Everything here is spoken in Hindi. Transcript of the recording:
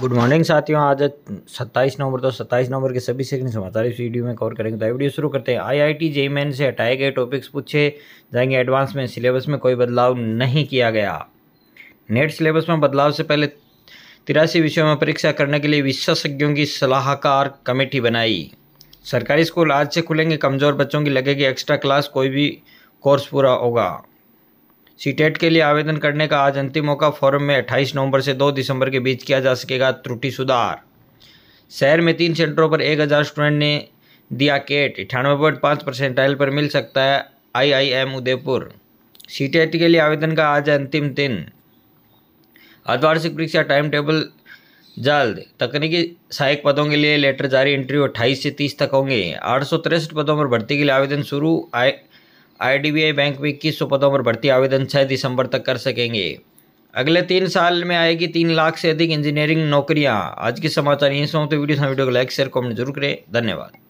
गुड मॉर्निंग साथियों आज सत्ताईस नवंबर तो सत्ताईस नवंबर के सभी सेकंड समाचार इस वीडियो में कवर करेंगे तो वीडियो शुरू करते हैं आईआईटी आई टी से हटाए गए टॉपिक्स पूछे जाएंगे एडवांस में सिलेबस में कोई बदलाव नहीं किया गया नेट सिलेबस में बदलाव से पहले तिरासी विषयों में परीक्षा करने के लिए विशेषज्ञों की सलाहकार कमेटी बनाई सरकारी स्कूल आज से खुलेंगे कमज़ोर बच्चों की लगेगी एक्स्ट्रा क्लास कोई भी कोर्स पूरा होगा सीटेट e के लिए आवेदन करने का आज अंतिम मौका फॉरम में 28 नवंबर से 2 दिसंबर के बीच किया जा सकेगा त्रुटि सुधार शहर में तीन सेंटरों पर एक हज़ार स्टूडेंट ने दिया केट अठानवे पॉइंट पाँच परसेंटाइल पर मिल सकता है आईआईएम उदयपुर सीटेट e के लिए आवेदन का आज अंतिम दिन अर्धवार्षिक परीक्षा टाइम टेबल जल्द तकनीकी सहायक पदों के लिए लेटर जारी इंटरव्यू अट्ठाईस से तीस तक होंगे आठ पदों पर भर्ती के लिए आवेदन शुरू आए आईडीबीआई बैंक में इक्कीस सौ पदों पर भर्ती आवेदन छः दिसंबर तक कर सकेंगे अगले तीन साल में आएगी तीन लाख से अधिक इंजीनियरिंग नौकरियां आज के समाचार यहीं तो वीडियो वीडियो को लाइक शेयर कमेंट जरूर करें धन्यवाद